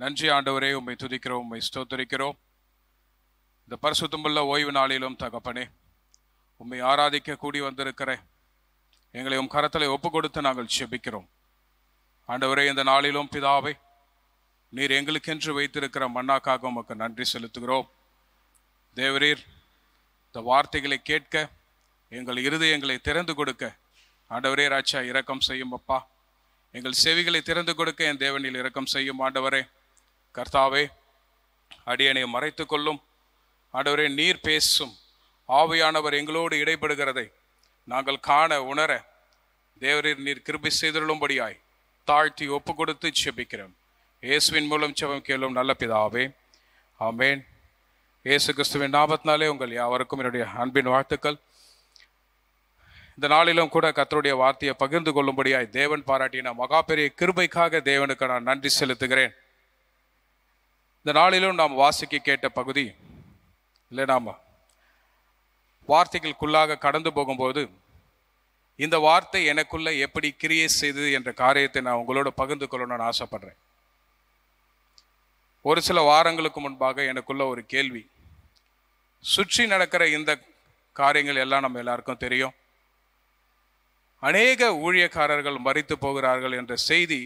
நன்றி ஆண்டவரே உண்மை துதிக்கிறோம் உண்மை ஸ்தோத்தரிக்கிறோம் இந்த தும்புள்ள ஓய்வு நாளிலும் தகப்பனே உண்மை ஆராதிக்க கூடி வந்திருக்கிறேன் எங்களை உம் கரத்தலை ஒப்பு கொடுத்து நாங்கள் செபிக்கிறோம் ஆண்டவரே இந்த நாளிலும் பிதாவை நீர் எங்களுக்கென்று வைத்திருக்கிற மண்ணாக்காக உமக்கு நன்றி செலுத்துகிறோம் தேவரீர் இந்த வார்த்தைகளை கேட்க எங்கள் இருதயங்களை திறந்து கொடுக்க ஆண்டவரே ராஜா இரக்கம் செய்யும் அப்பா எங்கள் செவிகளை திறந்து கொடுக்க என் தேவனில் இரக்கம் செய்யும் ஆண்டவரே கர்த்தாவே அடியனை மறைத்து கொள்ளும் ஆண்டவரே நீர் பேசும் ஆவியானவர் எங்களோடு இடைபடுகிறதை நாங்கள் காண உணர தேவரீர் நீர் கிருபி செய்திருளும்படியாய் தாழ்த்தி ஒப்பு கொடுத்து செபிக்கிறோம் இயேசுவின் மூலம் செபம் கேளும் நல்ல பிதாவே ஆமேன் இயேசு கிறிஸ்துவின் நாபத்தினாலே உங்கள் யாவருக்கும் என்னுடைய அன்பின் வாழ்த்துக்கள் இந்த நாளிலும் கூட கத்தருடைய வார்த்தையை பகிர்ந்து கொள்ளும்படியாய் தேவன் பாராட்டின மகா பெரிய கிருபைக்காக தேவனுக்கு நான் நன்றி செலுத்துகிறேன் இந்த நாளிலும் நாம் வாசிக்க கேட்ட பகுதி இல்லை நாம் வார்த்தைகளுக்குள்ளாக கடந்து போகும்போது இந்த வார்த்தை எனக்குள்ள எப்படி கிரியை செய்தது என்ற காரியத்தை நான் உங்களோட பகிர்ந்து கொள்ளணும்னு ஆசைப்படுறேன் ஒரு சில வாரங்களுக்கு முன்பாக எனக்குள்ள ஒரு கேள்வி சுற்றி நடக்கிற இந்த காரியங்கள் எல்லாம் நம்ம எல்லாருக்கும் தெரியும் அநேக ஊழியக்காரர்கள் மறித்து போகிறார்கள் என்ற செய்தி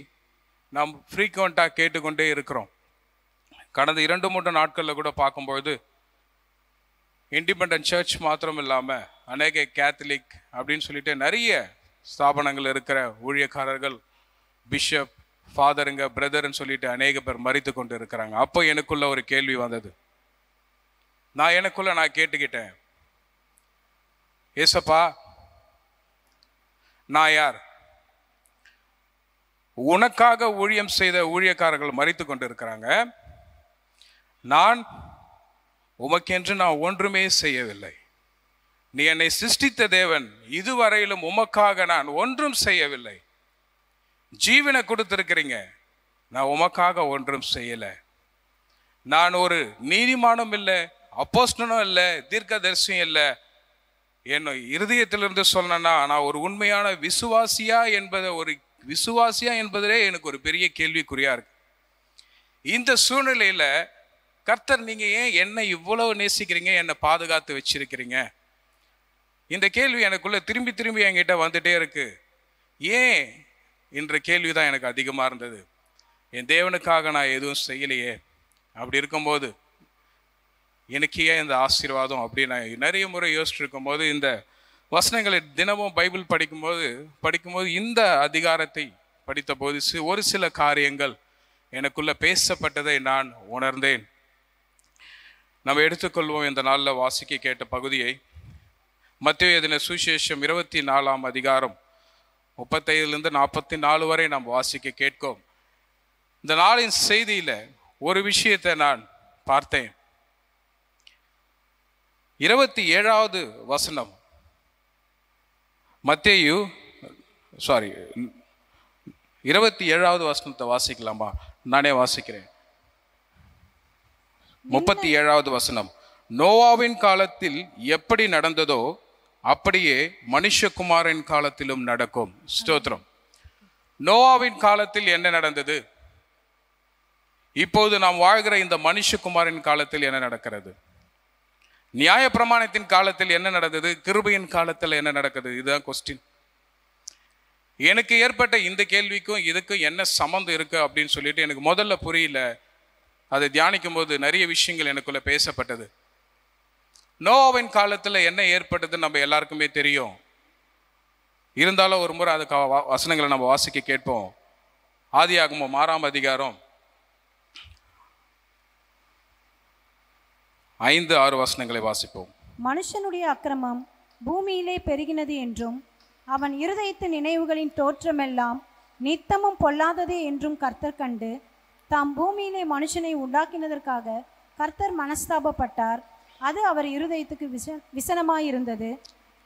நாம் ஃப்ரீக்வெண்ட்டாக கேட்டுக்கொண்டே இருக்கிறோம் கடந்த இரண்டு மூன்று நாட்களில் கூட பார்க்கும்பொழுது இண்டிபெண்ட் சர்ச் மாத்திரம் இல்லாமல் அநேக கேத்தலிக் அப்படின்னு சொல்லிட்டு நிறைய ஸ்தாபனங்கள் இருக்கிற ஊழியக்காரர்கள் பிஷப் ஃபாதருங்க பிரதருன்னு சொல்லிட்டு அநேக பேர் மறித்து கொண்டு இருக்கிறாங்க அப்போ எனக்குள்ள ஒரு கேள்வி வந்தது நான் எனக்குள்ள நான் கேட்டுக்கிட்டேன் ஏசப்பா நான் யார் உனக்காக ஊழியம் செய்த ஊழியக்காரர்கள் மறித்து கொண்டு இருக்கிறாங்க நான் உமக்கென்று நான் ஒன்றுமே செய்யவில்லை நீ என்னை சிருஷ்டித்த தேவன் இதுவரையிலும் உமக்காக நான் ஒன்றும் செய்யவில்லை ஜீவனை கொடுத்திருக்கிறீங்க நான் உமக்காக ஒன்றும் செய்யலை நான் ஒரு நீதிமானம் இல்லை அப்போஸ்டனும் இல்லை தீர்க்கதரிசியும் இல்லை என்னை இருதயத்திலிருந்து சொல்லணும்னா நான் ஒரு உண்மையான விசுவாசியா என்பதை ஒரு விசுவாசியா என்பதிலே எனக்கு ஒரு பெரிய கேள்விக்குறியா இருக்கு இந்த சூழ்நிலையில் கர்த்தர் நீங்கள் ஏன் என்னை இவ்வளவு நேசிக்கிறீங்க என்னை பாதுகாத்து வச்சிருக்கிறீங்க இந்த கேள்வி எனக்குள்ளே திரும்பி திரும்பி என்கிட்ட வந்துட்டே இருக்கு ஏன் என்ற கேள்வி தான் எனக்கு அதிகமாக இருந்தது என் தேவனுக்காக நான் எதுவும் செய்யலையே அப்படி இருக்கும்போது எனக்கு ஏன் இந்த ஆசீர்வாதம் அப்படி நான் நிறைய முறை யோசிச்சுருக்கும் போது இந்த வசனங்களை தினமும் பைபிள் படிக்கும்போது படிக்கும்போது இந்த அதிகாரத்தை படித்த போது ஒரு சில காரியங்கள் எனக்குள்ளே பேசப்பட்டதை நான் உணர்ந்தேன் நம்ம எடுத்துக்கொள்வோம் இந்த நாளில் வாசிக்க கேட்ட பகுதியை மத்திய எதின சுசேஷம் இருபத்தி நாலாம் அதிகாரம் முப்பத்தைதுலேருந்து நாற்பத்தி நாலு வரை நாம் வாசிக்க கேட்கும் இந்த நாளின் செய்தியில் ஒரு விஷயத்தை நான் பார்த்தேன் இருபத்தி ஏழாவது வசனம் மத்தேயு சாரி இருபத்தி ஏழாவது வசனத்தை வாசிக்கலாமா நானே வாசிக்கிறேன் முப்பத்தி ஏழாவது வசனம் நோவாவின் காலத்தில் எப்படி நடந்ததோ அப்படியே மனுஷகுமாரின் காலத்திலும் நடக்கும் ஸ்தோத்திரம் நோவாவின் காலத்தில் என்ன நடந்தது இப்போது நாம் வாழ்கிற இந்த மனுஷகுமாரின் காலத்தில் என்ன நடக்கிறது நியாய பிரமாணத்தின் காலத்தில் என்ன நடந்தது கிருபையின் காலத்தில் என்ன நடக்குது இதுதான் கொஸ்டின் எனக்கு ஏற்பட்ட இந்த கேள்விக்கும் இதுக்கும் என்ன சம்மந்தம் இருக்கு அப்படின்னு சொல்லிட்டு எனக்கு முதல்ல புரியல அதை தியானிக்கும் போது நிறைய விஷயங்கள் எனக்குள்ளே பேசப்பட்டது நோவாவின் காலத்தில் என்ன ஏற்பட்டதுன்னு நம்ம எல்லாருக்குமே தெரியும் இருந்தாலும் ஒரு முறை அதுக்கு வசனங்களை நம்ம வாசிக்க கேட்போம் ஆதியாகுமோ மாறாம அதிகாரம் ஐந்து ஆறு வசனங்களை வாசிப்போம் மனுஷனுடைய அக்கிரமம் பூமியிலே பெருகினது என்றும் அவன் இருதயத்து நினைவுகளின் தோற்றமெல்லாம் நித்தமும் பொல்லாததே என்றும் கர்த்தர் கண்டு தாம் பூமியிலே மனுஷனை உண்டாக்கினதற்காக கர்த்தர் மனஸ்தாபப்பட்டார் அது அவர் இருதயத்துக்கு விச விசனமாயிருந்தது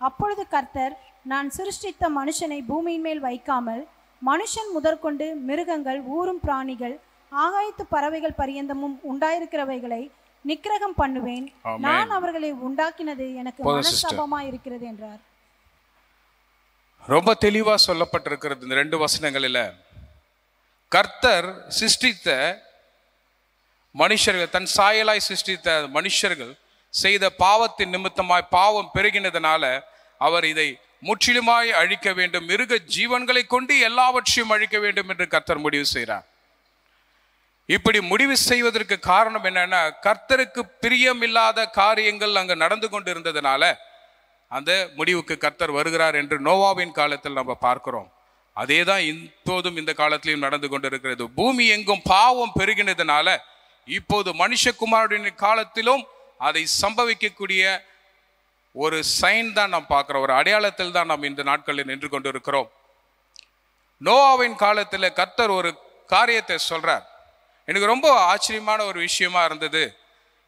அப்பொழுது கர்த்தர் நான் சிருஷ்டித்த மனுஷனை பூமியின் மேல் வைக்காமல் மனுஷன் முதற்கொண்டு மிருகங்கள் ஊரும் பிராணிகள் ஆகாயத்து பறவைகள் பரியந்தமும் உண்டாயிருக்கிறவைகளை நிக்கிரகம் பண்ணுவேன் நான் அவர்களை உண்டாக்கினது எனக்கு மனஸ்தாபமா இருக்கிறது என்றார் ரொம்ப தெளிவா சொல்லப்பட்டிருக்கிறது இந்த ரெண்டு வசனங்களில் கர்த்தர் சிருஷ்டித்த மனுஷர்கள் தன் சாயலாய் சிருஷ்டித்த மனுஷர்கள் செய்த பாவத்தின் நிமித்தமாய் பாவம் பெருகினதுனால அவர் இதை முற்றிலுமாய் அழிக்க வேண்டும் மிருக ஜீவன்களை கொண்டு எல்லாவற்றையும் அழிக்க வேண்டும் என்று கர்த்தர் முடிவு செய்கிறார் இப்படி முடிவு செய்வதற்கு காரணம் என்னன்னா கர்த்தருக்கு பிரியம் இல்லாத காரியங்கள் அங்கு நடந்து கொண்டு அந்த முடிவுக்கு கர்த்தர் வருகிறார் என்று நோவாவின் காலத்தில் நம்ம பார்க்கிறோம் அதே தான் இப்போதும் இந்த காலத்திலையும் நடந்து கொண்டிருக்கிறது பூமி எங்கும் பாவம் பெருகினதுனால இப்போது மனுஷகுமாரின் காலத்திலும் அதை சம்பவிக்கக்கூடிய ஒரு சைன் தான் நாம் பார்க்குறோம் ஒரு அடையாளத்தில் தான் நாம் இந்த நாட்களில் நின்று கொண்டிருக்கிறோம் நோவாவின் காலத்தில் கத்தர் ஒரு காரியத்தை சொல்கிறார் எனக்கு ரொம்ப ஆச்சரியமான ஒரு விஷயமா இருந்தது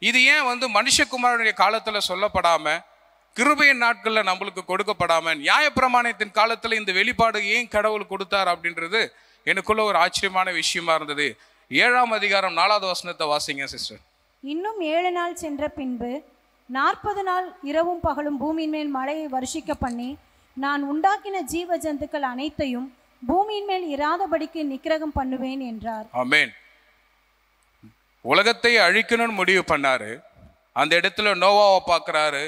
இது ஏன் வந்து மனுஷகுமாரனுடைய காலத்தில் சொல்லப்படாமல் கிருபையின் நாட்களில் நம்மளுக்கு கொடுக்கப்படாமல் நியாயப்பிரமாணத்தின் காலத்தில் இந்த வெளிப்பாடு ஏன் கடவுள் கொடுத்தார் அப்படின்றது எனக்குள்ள ஒரு ஆச்சரியமான விஷயமா இருந்தது ஏழாம் அதிகாரம் நாலாவது வசனத்தை வாசிங்க சிஸ்டர் இன்னும் ஏழு நாள் சென்ற பின்பு நாற்பது நாள் இரவும் பகலும் பூமியின் மேல் மழையை வருஷிக்க பண்ணி நான் உண்டாக்கின ஜீவ ஜந்துக்கள் அனைத்தையும் பூமியின் மேல் இராதபடிக்கு நிக்கிரகம் பண்ணுவேன் என்றார் உலகத்தை அழிக்கணும்னு முடிவு பண்ணாரு அந்த இடத்துல நோவாவை பார்க்குறாரு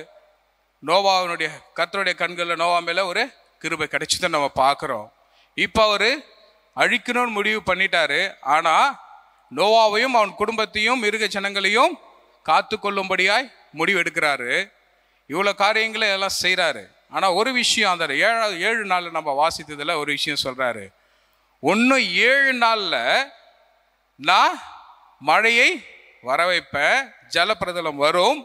நோவாவினுடைய கத்தருடைய கண்களில் நோவா மேலே ஒரு கிருபை கிடைச்சிதான் நம்ம பார்க்குறோம் இப்போ அவர் அழிக்கணும்னு முடிவு பண்ணிட்டாரு ஆனால் நோவாவையும் அவன் குடும்பத்தையும் மிருக ஜனங்களையும் காத்து கொள்ளும்படியாய் முடிவு எடுக்கிறாரு இவ்வளோ காரியங்களை எல்லாம் செய்கிறாரு ஆனால் ஒரு விஷயம் அந்த ஏழாவது ஏழு நாளில் நம்ம வாசித்ததில் ஒரு விஷயம் சொல்கிறாரு ஒன்று ஏழு நாளில் நான் மழையை வர வைப்பேன் ஜலப்பிரதலம் வரும்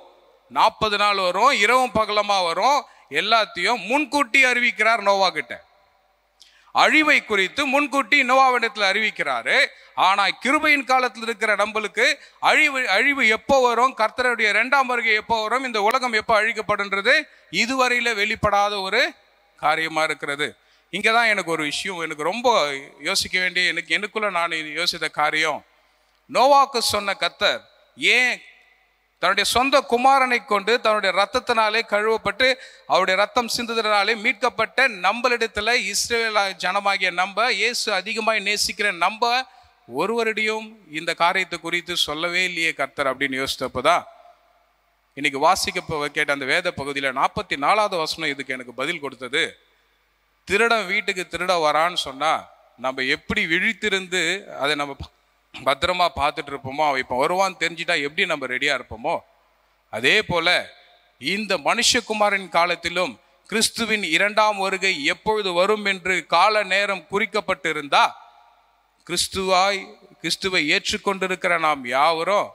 நாற்பது நாள் வரும் இரவும் பகலமாக வரும் எல்லாத்தையும் முன்கூட்டி அறிவிக்கிறார் நோவா கிட்ட அழிவை குறித்து முன்கூட்டி நோவாவிடத்தில் அறிவிக்கிறாரு ஆனால் கிருபையின் காலத்தில் இருக்கிற நம்மளுக்கு அழிவு அழிவு எப்போ வரும் கர்த்தருடைய ரெண்டாம் வருகை எப்போ வரும் இந்த உலகம் எப்போ அழிக்கப்படுன்றது இதுவரையில் வெளிப்படாத ஒரு காரியமாக இருக்கிறது இங்கே தான் எனக்கு ஒரு விஷயம் எனக்கு ரொம்ப யோசிக்க வேண்டிய எனக்கு எனக்குள்ளே நான் யோசித்த காரியம் நோவாக்கு சொன்ன கத்தர் ஏன் தன்னுடைய சொந்த குமாரனை கொண்டு தன்னுடைய ரத்தத்தினாலே கழுவப்பட்டு அவருடைய ரத்தம் சிந்துதனாலே மீட்கப்பட்ட நம்மளிடத்தில் இஸ்ரேல ஜனமாகிய நம்ம இயேசு அதிகமாக நேசிக்கிற நம்ம ஒருவரிடையும் இந்த காரியத்தை குறித்து சொல்லவே இல்லையே கர்த்தர் அப்படின்னு யோசித்தப்போ தான் இன்னைக்கு வாசிக்க கேட்ட அந்த வேத பகுதியில் நாற்பத்தி நாலாவது வசனம் இதுக்கு எனக்கு பதில் கொடுத்தது திருடன் வீட்டுக்கு திருட வரான்னு சொன்னால் நம்ம எப்படி விழித்திருந்து அதை நம்ம பத்திரமா பார்த்துட்டு இருப்போமோ அவன் இப்போ வருவான்னு தெரிஞ்சிட்டா எப்படி நம்ம ரெடியாக இருப்போமோ அதே போல் இந்த மனுஷகுமாரின் காலத்திலும் கிறிஸ்துவின் இரண்டாம் வருகை எப்பொழுது வரும் என்று கால நேரம் குறிக்கப்பட்டிருந்தா கிறிஸ்துவாய் கிறிஸ்துவை ஏற்றுக்கொண்டிருக்கிற நாம் யாவரும்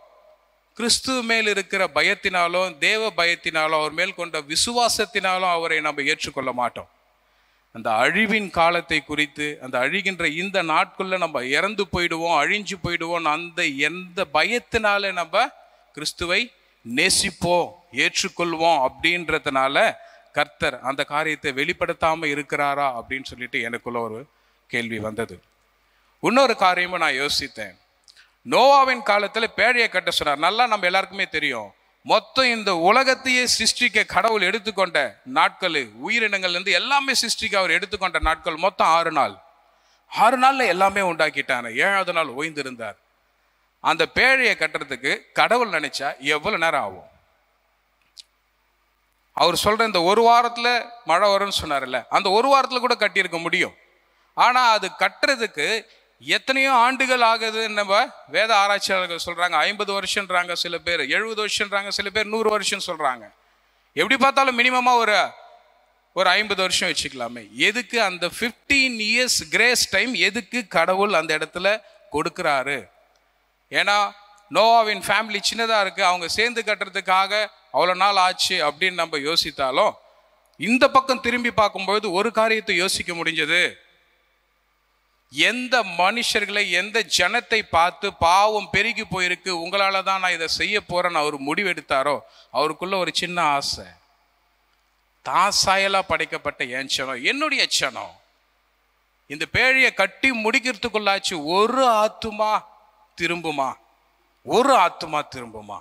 கிறிஸ்து மேல் இருக்கிற பயத்தினாலும் தேவ பயத்தினாலும் அவர் மேல் கொண்ட விசுவாசத்தினாலும் அவரை நம்ம ஏற்றுக்கொள்ள மாட்டோம் அந்த அழிவின் காலத்தை குறித்து அந்த அழிகின்ற இந்த நாட்குள்ள நம்ம இறந்து போயிடுவோம் அழிஞ்சு போயிடுவோம் அந்த எந்த பயத்தினால நம்ம கிறிஸ்துவை நேசிப்போம் ஏற்றுக்கொள்வோம் அப்படின்றதுனால கர்த்தர் அந்த காரியத்தை வெளிப்படுத்தாமல் இருக்கிறாரா அப்படின்னு சொல்லிட்டு எனக்குள்ள ஒரு கேள்வி வந்தது இன்னொரு காரியமும் நான் யோசித்தேன் நோவாவின் காலத்தில் பேழையை கட்ட சொன்னார் நல்லா நம்ம எல்லாருக்குமே தெரியும் மொத்தம் இந்த உலகத்தையே சிருஷ்டிக்க கடவுள் எடுத்துக்கொண்ட நாட்கள் உயிரினங்கள்லேருந்து எல்லாமே சிருஷ்டிக்க அவர் எடுத்துக்கொண்ட நாட்கள் மொத்தம் ஆறு நாள் ஆறு நாளில் எல்லாமே உண்டாக்கிட்டார் ஏழாவது நாள் ஓய்ந்திருந்தார் அந்த பேழையை கட்டுறதுக்கு கடவுள் நினைச்சா எவ்வளோ நேரம் ஆகும் அவர் சொல்கிற இந்த ஒரு வாரத்தில் மழை வரும்னு சொன்னார்ல அந்த ஒரு வாரத்தில் கூட கட்டியிருக்க முடியும் ஆனால் அது கட்டுறதுக்கு எத்தனையோ ஆண்டுகள் ஆகுது நம்ம வேத ஆராய்ச்சியாளர்கள் சொல்கிறாங்க ஐம்பது வருஷன்றாங்க சில பேர் எழுபது வருஷன்றாங்க சில பேர் நூறு வருஷம் சொல்கிறாங்க எப்படி பார்த்தாலும் மினிமமாக ஒரு ஒரு ஐம்பது வருஷம் வச்சுக்கலாமே எதுக்கு அந்த ஃபிஃப்டீன் இயர்ஸ் கிரேஸ் டைம் எதுக்கு கடவுள் அந்த இடத்துல கொடுக்குறாரு ஏன்னா நோவாவின் ஃபேமிலி சின்னதாக இருக்குது அவங்க சேர்ந்து கட்டுறதுக்காக அவ்வளோ நாள் ஆச்சு அப்படின்னு நம்ம யோசித்தாலும் இந்த பக்கம் திரும்பி பார்க்கும்போது ஒரு காரியத்தை யோசிக்க முடிஞ்சது எந்த மனுஷர்களை எந்த ஜனத்தை பார்த்து பாவம் பெருகி போயிருக்கு உங்களால் தான் நான் இதை செய்ய போகிறேன்னு அவர் முடிவெடுத்தாரோ அவருக்குள்ள ஒரு சின்ன ஆசை தாசாயலாக படைக்கப்பட்ட என் சனம் என்னுடைய சனம் இந்த பேழையை கட்டி முடிக்கிறதுக்குள்ளாச்சு ஒரு ஆத்துமா திரும்புமா ஒரு ஆத்துமா திரும்புமா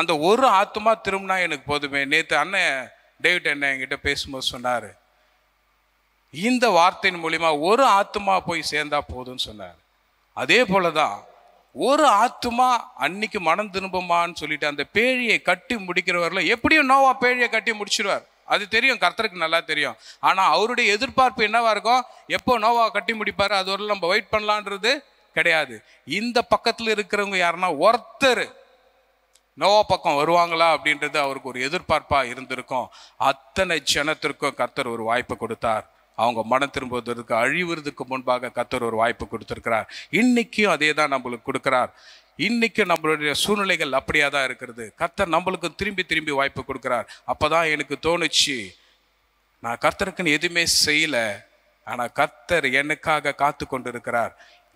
அந்த ஒரு ஆத்துமா திரும்பினா எனக்கு போதுமே நேற்று அண்ணன் டேவிட் அண்ணன் என்கிட்ட பேசும்போது சொன்னார் இந்த வார்த்தையின் மூலிமா ஒரு ஆத்மா போய் சேர்ந்தா போதும்னு சொன்னார் அதே போல தான் ஒரு ஆத்மா அன்னைக்கு மனம் திரும்புமான்னு சொல்லிட்டு அந்த பேழியை கட்டி முடிக்கிறவரில் எப்படியும் நோவா பேழியை கட்டி முடிச்சிருவார் அது தெரியும் கர்த்தருக்கு நல்லா தெரியும் ஆனால் அவருடைய எதிர்பார்ப்பு என்னவா இருக்கும் எப்போ நோவா கட்டி முடிப்பார் அது வரல நம்ம வெயிட் பண்ணலான்றது கிடையாது இந்த பக்கத்தில் இருக்கிறவங்க யாருன்னா ஒருத்தர் நோவா பக்கம் வருவாங்களா அப்படின்றது அவருக்கு ஒரு எதிர்பார்ப்பாக இருந்திருக்கும் அத்தனை ஜனத்திற்கும் கர்த்தர் ஒரு வாய்ப்பு கொடுத்தார் அவங்க மனம் திரும்புவதற்கு அழிவுறதுக்கு முன்பாக கத்தர் ஒரு வாய்ப்பு கொடுத்துருக்கிறார் இன்றைக்கும் அதே தான் நம்மளுக்கு கொடுக்குறார் இன்றைக்கும் நம்மளுடைய சூழ்நிலைகள் அப்படியே தான் இருக்கிறது கத்தர் நம்மளுக்கு திரும்பி திரும்பி வாய்ப்பு கொடுக்குறார் அப்போ தான் எனக்கு தோணுச்சு நான் கத்தருக்குன்னு எதுவுமே செய்யலை ஆனால் கத்தர் எனக்காக காத்து கொண்டு இருக்கிறார்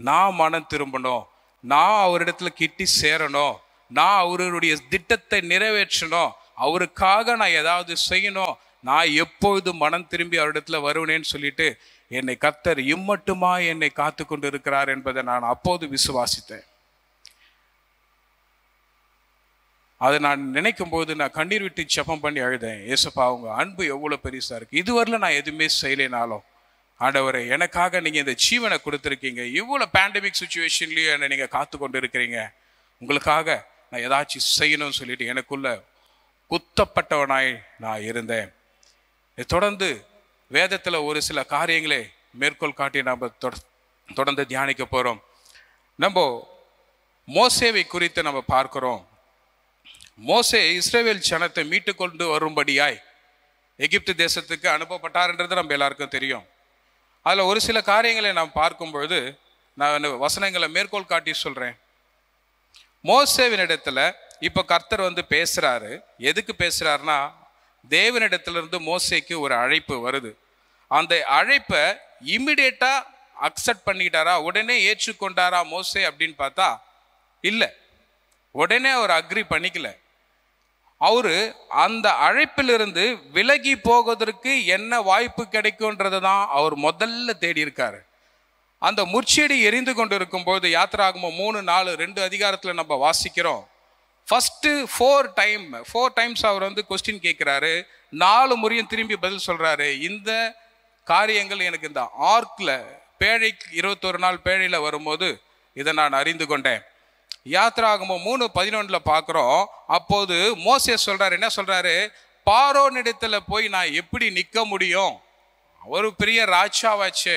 நான் மனம் திரும்பணும் நான் அவரிடத்துல கிட்டி சேரணும் நான் அவருடைய திட்டத்தை நிறைவேற்றணும் அவருக்காக நான் ஏதாவது செய்யணும் நான் எப்பொழுது மனம் திரும்பி அவரிடத்துல வருவனேன்னு சொல்லிட்டு என்னை கத்தர் இம்மட்டுமா என்னை காத்து கொண்டு இருக்கிறார் என்பதை நான் அப்போது விசுவாசித்தேன் அதை நான் நினைக்கும் போது நான் கண்ணீர் விட்டு ஜெபம் பண்ணி அழுதேன் ஏசப்பா உங்க அன்பு எவ்வளோ பெருசாக இருக்குது இதுவரையில் நான் எதுவுமே செய்யலைனாலும் ஆண்டவரை எனக்காக நீங்கள் இந்த ஜீவனை கொடுத்துருக்கீங்க இவ்வளோ பேண்டமிக் சுச்சுவேஷன்லேயும் என்னை நீங்கள் காத்து கொண்டு இருக்கிறீங்க உங்களுக்காக நான் ஏதாச்சும் செய்யணும்னு சொல்லிட்டு எனக்குள்ள குத்தப்பட்டவனாய் நான் இருந்தேன் தொடர்ந்து வேதத்தில் ஒரு சில காரியங்களை மேற்கோள் காட்டி நாம் தொடர்ந்து தியானிக்க போகிறோம் நம்ம மோசேவை குறித்து நம்ம பார்க்குறோம் மோசே இஸ்ரேவேல் சனத்தை மீட்டு கொண்டு வரும்படியாய் எகிப்து தேசத்துக்கு அனுப்பப்பட்டார்ன்றது நம்ம எல்லாருக்கும் தெரியும் அதில் ஒரு சில காரியங்களை நாம் பார்க்கும்பொழுது நான் வசனங்களை மேற்கோள் காட்டி சொல்கிறேன் மோசேவின் இடத்துல இப்போ கர்த்தர் வந்து பேசுகிறாரு எதுக்கு பேசுகிறாருன்னா தேவனிடத்திலிருந்து மோசைக்கு ஒரு அழைப்பு வருது அந்த அழைப்பை இம்மிடியேட்டாக அக்செப்ட் பண்ணிட்டாரா உடனே ஏற்றுக்கொண்டாரா மோசை அப்படின்னு பார்த்தா இல்லை உடனே அவர் அக்ரி பண்ணிக்கல அவரு அந்த அழைப்பிலிருந்து விலகி போவதற்கு என்ன வாய்ப்பு கிடைக்கும்ன்றது தான் அவர் முதல்ல தேடி இருக்காரு அந்த முச்செடி எரிந்து கொண்டு இருக்கும்போது யாத்திராகமோ மூணு நாலு ரெண்டு அதிகாரத்தில் நம்ம வாசிக்கிறோம் first four time four times அவர் வந்து கொஸ்டின் கேட்குறாரு நாலு முறையும் திரும்பி பதில் சொல்கிறாரு இந்த காரியங்கள் எனக்கு இந்த ஆர்க்கில் பேழைக்கு இருபத்தொரு நாள் பேழையில் வரும்போது இதை நான் அறிந்து கொண்டேன் ஆகும்போது மூணு பதினொன்றில் பார்க்குறோம் அப்போது மோசே சொல்கிறார் என்ன சொல்கிறாரு பாரோனிடத்தில் போய் நான் எப்படி நிற்க முடியும் ஒரு பெரிய ராஜாவாச்சு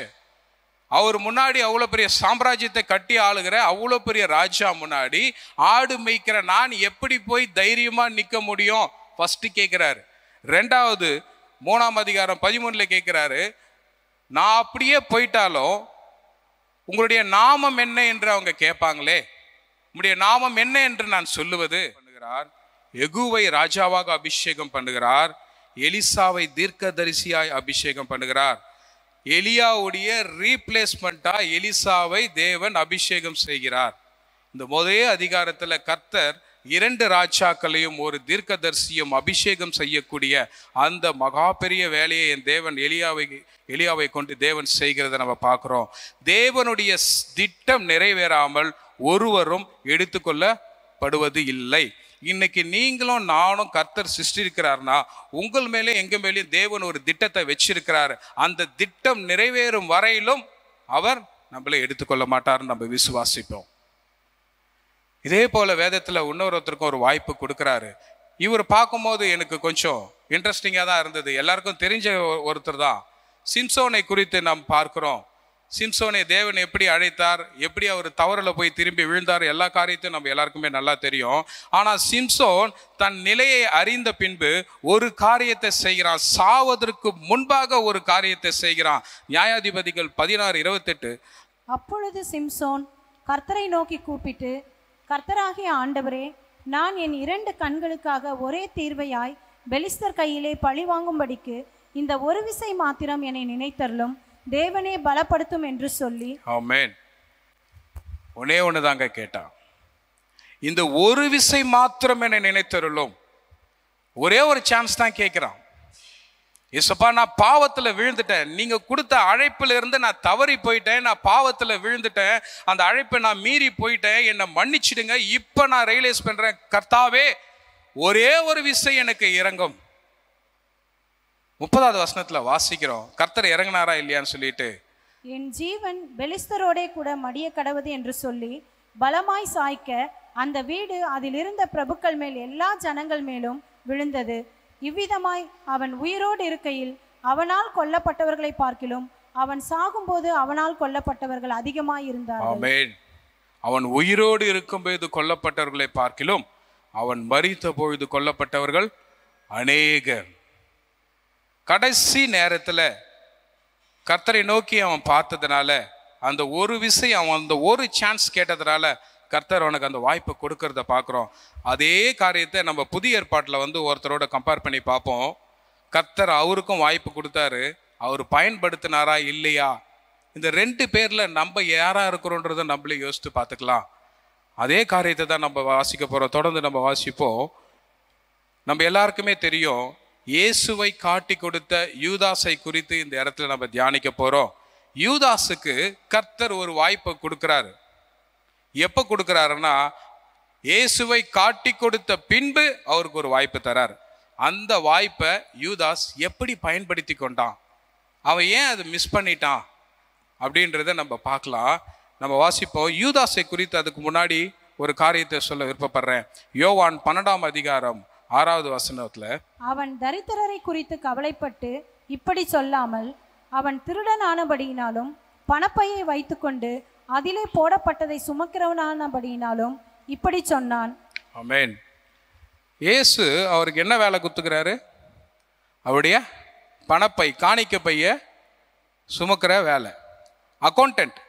அவர் முன்னாடி அவ்வளோ பெரிய சாம்ராஜ்யத்தை கட்டி ஆளுகிற அவ்வளோ பெரிய ராஜா முன்னாடி ஆடு மேய்க்கிற நான் எப்படி போய் தைரியமாக நிற்க முடியும் ஃபஸ்ட்டு கேட்குறாரு ரெண்டாவது மூணாம் அதிகாரம் பதிமூணில் கேட்குறாரு நான் அப்படியே போயிட்டாலும் உங்களுடைய நாமம் என்ன என்று அவங்க கேட்பாங்களே உங்களுடைய நாமம் என்ன என்று நான் சொல்லுவது பண்ணுகிறார் எகுவை ராஜாவாக அபிஷேகம் பண்ணுகிறார் எலிசாவை தீர்க்க தரிசியாய் அபிஷேகம் பண்ணுகிறார் எலியாவுடைய ரீப்ளேஸ்மெண்ட்டாக எலிசாவை தேவன் அபிஷேகம் செய்கிறார் இந்த முதலே அதிகாரத்தில் கர்த்தர் இரண்டு ராஜாக்களையும் ஒரு தீர்க்கதர்சியும் அபிஷேகம் செய்யக்கூடிய அந்த மகா பெரிய வேலையை என் தேவன் எலியாவை எலியாவை கொண்டு தேவன் செய்கிறத நம்ம பார்க்குறோம் தேவனுடைய திட்டம் நிறைவேறாமல் ஒருவரும் எடுத்துக்கொள்ளப்படுவது இல்லை இன்னைக்கு நீங்களும் நானும் கர்த்தர் சிருஷ்டிருக்கிறார்னா உங்கள் மேலே எங்கள் மேலேயும் தேவன் ஒரு திட்டத்தை வச்சிருக்கிறாரு அந்த திட்டம் நிறைவேறும் வரையிலும் அவர் நம்மளை எடுத்துக்கொள்ள மாட்டார்னு நம்ம விசுவாசிப்போம் இதே போல வேதத்தில் இன்னொருத்தருக்கும் ஒரு வாய்ப்பு கொடுக்குறாரு இவர் பார்க்கும்போது எனக்கு கொஞ்சம் இன்ட்ரெஸ்டிங்காக தான் இருந்தது எல்லாருக்கும் தெரிஞ்ச ஒருத்தர் தான் சிம்சோனை குறித்து நாம் பார்க்குறோம் சிம்சோனை தேவன் எப்படி அழைத்தார் எப்படி அவர் தவறில் போய் திரும்பி விழுந்தார் எல்லா காரியத்தையும் நம்ம எல்லாருக்குமே நல்லா தெரியும் ஆனால் சிம்சோன் தன் நிலையை அறிந்த பின்பு ஒரு காரியத்தை செய்கிறான் சாவதற்கு முன்பாக ஒரு காரியத்தை செய்கிறான் நியாயாதிபதிகள் பதினாறு இருபத்தெட்டு அப்பொழுது சிம்சோன் கர்த்தரை நோக்கி கூப்பிட்டு கர்த்தராகிய ஆண்டவரே நான் என் இரண்டு கண்களுக்காக ஒரே தீர்வையாய் பெலிஸ்தர் கையிலே பழி வாங்கும்படிக்கு இந்த ஒரு விசை மாத்திரம் என்னை நினைத்தரலும் தேவனே பலப்படுத்தும் என்று சொல்லி ஆமேன் ஒன்னே ஒன்று தாங்க கேட்டான் இந்த ஒரு விசை மாத்திரம் என்னை நினைத்தருளும் ஒரே ஒரு சான்ஸ் தான் கேட்குறான் இசப்பா நான் பாவத்தில் விழுந்துட்டேன் நீங்கள் கொடுத்த அழைப்பில் இருந்து நான் தவறி போயிட்டேன் நான் பாவத்தில் விழுந்துட்டேன் அந்த அழைப்பை நான் மீறி போயிட்டேன் என்னை மன்னிச்சிடுங்க இப்போ நான் ரியலைஸ் பண்ணுறேன் கர்த்தாவே ஒரே ஒரு விசை எனக்கு இறங்கும் முப்பதாவது வசனத்துல வாசிக்கிறோம் கர்த்தர் இறங்கினாரா இல்லையான்னு சொல்லிட்டு என் ஜீவன் பெலிஸ்தரோடே கூட மடிய கடவுது என்று சொல்லி பலமாய் சாய்க்க அந்த வீடு அதில் இருந்த பிரபுக்கள் மேல் எல்லா ஜனங்கள் மேலும் விழுந்தது இவ்விதமாய் அவன் உயிரோடு இருக்கையில் அவனால் கொல்லப்பட்டவர்களை பார்க்கிலும் அவன் சாகும்போது அவனால் கொல்லப்பட்டவர்கள் அதிகமாய் இருந்தார் அவன் உயிரோடு இருக்கும் போது கொல்லப்பட்டவர்களை பார்க்கிலும் அவன் மறித்த பொழுது கொல்லப்பட்டவர்கள் அநேகர் கடைசி நேரத்தில் கர்த்தரை நோக்கி அவன் பார்த்ததுனால அந்த ஒரு விசை அவன் அந்த ஒரு சான்ஸ் கேட்டதுனால கர்த்தர் அவனுக்கு அந்த வாய்ப்பை கொடுக்கறத பார்க்குறோம் அதே காரியத்தை நம்ம புதிய ஏற்பாட்டில் வந்து ஒருத்தரோட கம்பேர் பண்ணி பார்ப்போம் கர்த்தர் அவருக்கும் வாய்ப்பு கொடுத்தாரு அவர் பயன்படுத்தினாரா இல்லையா இந்த ரெண்டு பேரில் நம்ம யாராக இருக்கிறோன்றதை நம்மளே யோசித்து பார்த்துக்கலாம் அதே காரியத்தை தான் நம்ம வாசிக்க போகிறோம் தொடர்ந்து நம்ம வாசிப்போம் நம்ம எல்லாருக்குமே தெரியும் இயேசுவை காட்டி கொடுத்த யூதாஸை குறித்து இந்த இடத்துல நம்ம தியானிக்க போகிறோம் யூதாஸுக்கு கர்த்தர் ஒரு வாய்ப்பை கொடுக்குறாரு எப்போ கொடுக்குறாருன்னா இயேசுவை காட்டி கொடுத்த பின்பு அவருக்கு ஒரு வாய்ப்பு தரார் அந்த வாய்ப்பை யூதாஸ் எப்படி பயன்படுத்தி கொண்டான் அவன் ஏன் அதை மிஸ் பண்ணிட்டான் அப்படின்றத நம்ம பார்க்கலாம் நம்ம வாசிப்போம் யூதாஸை குறித்து அதுக்கு முன்னாடி ஒரு காரியத்தை சொல்ல விருப்பப்படுறேன் யோவான் பன்னெண்டாம் அதிகாரம் ஆறாவது வசனத்துல அவன் தரித்திரரை குறித்து கவலைப்பட்டு இப்படி சொல்லாமல் அவன் திருடனானபடியினாலும் பணப்பையை வைத்துக்கொண்டு அதிலே போடப்பட்டதை சுமக்கிறவனானபடியினாலும் இப்படி சொன்னான் அமேன் இயேசு அவருக்கு என்ன வேலை குத்துக்கிறாரு அவருடைய பணப்பை காணிக்க பைய சுமக்கிற வேலை அக்கௌண்டன்ட்